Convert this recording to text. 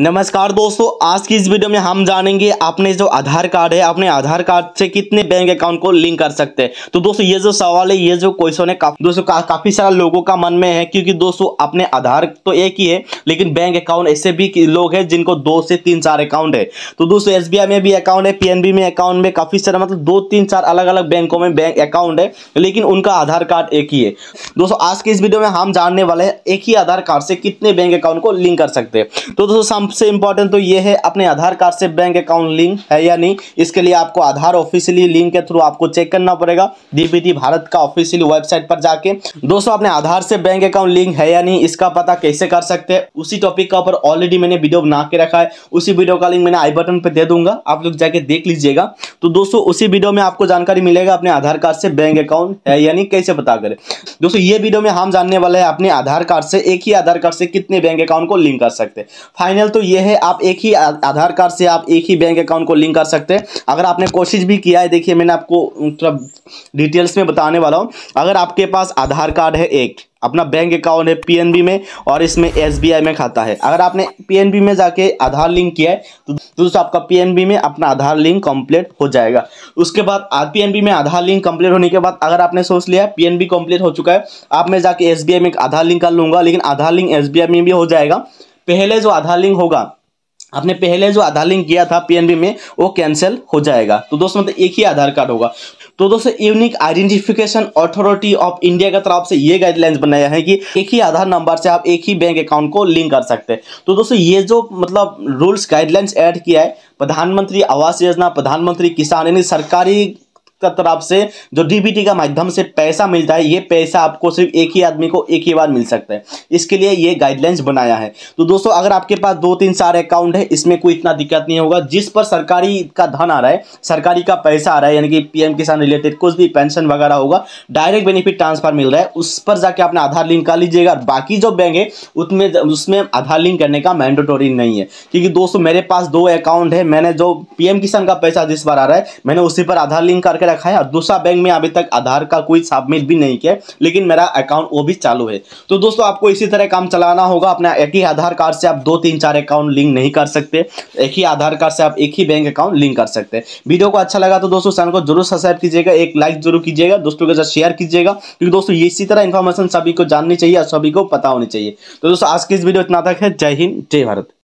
नमस्कार दोस्तों आज की इस वीडियो में हम जानेंगे आपने जो आधार कार्ड है अपने आधार कार्ड से कितने बैंक अकाउंट को लिंक कर सकते हैं तो दोस्तों ये जो सवाल है ये जो क्वेश्चन है काफी दोस्तों का, काफी सारा लोगों का मन में है क्योंकि दोस्तों अपने आधार तो एक ही है लेकिन बैंक अकाउंट ऐसे भी लोग हैं जिनको दो से तीन चार अकाउंट है तो दोस्तों एस में भी अकाउंट है पी में अकाउंट में काफी सारा मतलब दो तीन चार अलग अलग बैंकों में बैंक अकाउंट है लेकिन उनका आधार कार्ड एक ही है दोस्तों आज की इस वीडियो में हम जानने वाले हैं एक ही आधार कार्ड से कितने बैंक अकाउंट को लिंक कर सकते हैं तो दोस्तों सबसे इंपॉर्टेंट तो ये है अपने आधार कार्ड से बैंक अकाउंट लिंक है या नहीं इसके लिए आपको आधार ऑफिशियली लिंक के थ्रू आपको चेक करना पड़ेगा डीपीटी भारत का ऑफिशियली वेबसाइट पर जाके दोस्तों अपने आधार से बैंक अकाउंट लिंक है या नहीं इसका पता कैसे कर सकते हैं उसी टॉपिक का ऊपर ऑलरेडी मैंने वीडियो बना के रखा है उसी वीडियो का लिंक मैंने आई बटन पर दे दूंगा आप लोग जाके देख लीजिएगा तो दोस्तों उसी वीडियो में आपको जानकारी मिलेगा अपने आधार कार्ड से बैंक अकाउंट है या नहीं कैसे पता करें दोस्तों ये वीडियो में हम जानने वाले हैं अपने आधार कार्ड से एक ही आधार कार्ड से कितने बैंक अकाउंट को लिंक कर सकते हैं फाइनल तो ये है आप एक ही आधार कार्ड से आप एक ही बैंक अकाउंट को लिंक कर सकते हैं अगर आपने कोशिश भी किया है देखिए मैंने आपको थोड़ा डिटेल्स में बताने वाला हूँ अगर आपके पास आधार कार्ड है एक अपना बैंक अकाउंट है पीएनबी में और इसमें एसबीआई में खाता है अगर आपने पीएनबी में जाके आधार लिंक किया है तो दोस्तों आपका पीएनबी में अपना आधार लिंक कंप्लीट हो जाएगा उसके बाद पीएनबी में आधार लिंक कंप्लीट होने के बाद अगर आपने सोच लिया पीएनबी कंप्लीट हो चुका है आप मैं जाके एसबीआई में आधार लिंक कर लूँगा लेकिन आधार लिंक एस में भी हो जाएगा पहले जो आधार लिंक होगा आपने पहले जो आधार लिंक किया था पीएनबी में वो कैंसिल हो जाएगा तो दोस्तों मतलब एक ही आधार कार्ड होगा तो दोस्तों unique identification authority of India की तरफ से ये गाइडलाइंस बनाया है कि एक ही आधार नंबर से आप एक ही बैंक अकाउंट को लिंक कर सकते हैं तो दोस्तों ये जो मतलब रूल्स गाइडलाइंस ऐड किया है प्रधानमंत्री आवास योजना प्रधानमंत्री किसान यानी सरकारी तरफ से जो डीबीटी का माध्यम से पैसा मिलता है ये पैसा आपको सिर्फ एक ही आदमी को एक ही बार मिल सकता है इसके लिए ये गाइडलाइंस बनाया है तो दोस्तों अगर आपके पास दो तीन सारे अकाउंट है इसमें कोई इतना दिक्कत नहीं होगा जिस पर सरकारी का धन आ रहा है सरकारी का पैसा आ रहा है यानी कि पीएम किसान रिलेटेड कुछ भी पेंशन वगैरह होगा डायरेक्ट बेनिफिट ट्रांसफर मिल रहा है उस पर जाके आपने आधार लिंक कर लीजिएगा और बाकी जो बैंक है उसमें उसमें आधार लिंक करने का मैंडेटोरी नहीं है क्योंकि दोस्तों मेरे पास दो अकाउंट है मैंने जो पीएम किसान का पैसा जिस बार आ रहा है मैंने उसी पर आधार लिंक करके रखा है और दूसरा बैंक में अभी तक आधार का कोई सबमिट भी नहीं किया लेकिन मेरा अकाउंट वो भी चालू है तो दोस्तों आपको इसी तरह काम चलाना होगा अपना एक ही आधार कार्ड से आप दो तीन चार अकाउंट लिंक नहीं कर सकते एक ही आधार कार्ड से आप एक ही बैंक अकाउंट लिंक कर सकते हैं वीडियो को अच्छा लगा तो दोस्तों चैनल को जरूर सब्सक्राइब कीजिएगा एक लाइक जरूर कीजिएगा दोस्तों के साथ शेयर कीजिएगा क्योंकि दोस्तों इसी तरह इन्फॉर्मेशन सभी को जाननी चाहिए और सभी को पता होनी चाहिए तो दोस्तों आज की इस वीडियो इतना तक है जय हिंद जय भारत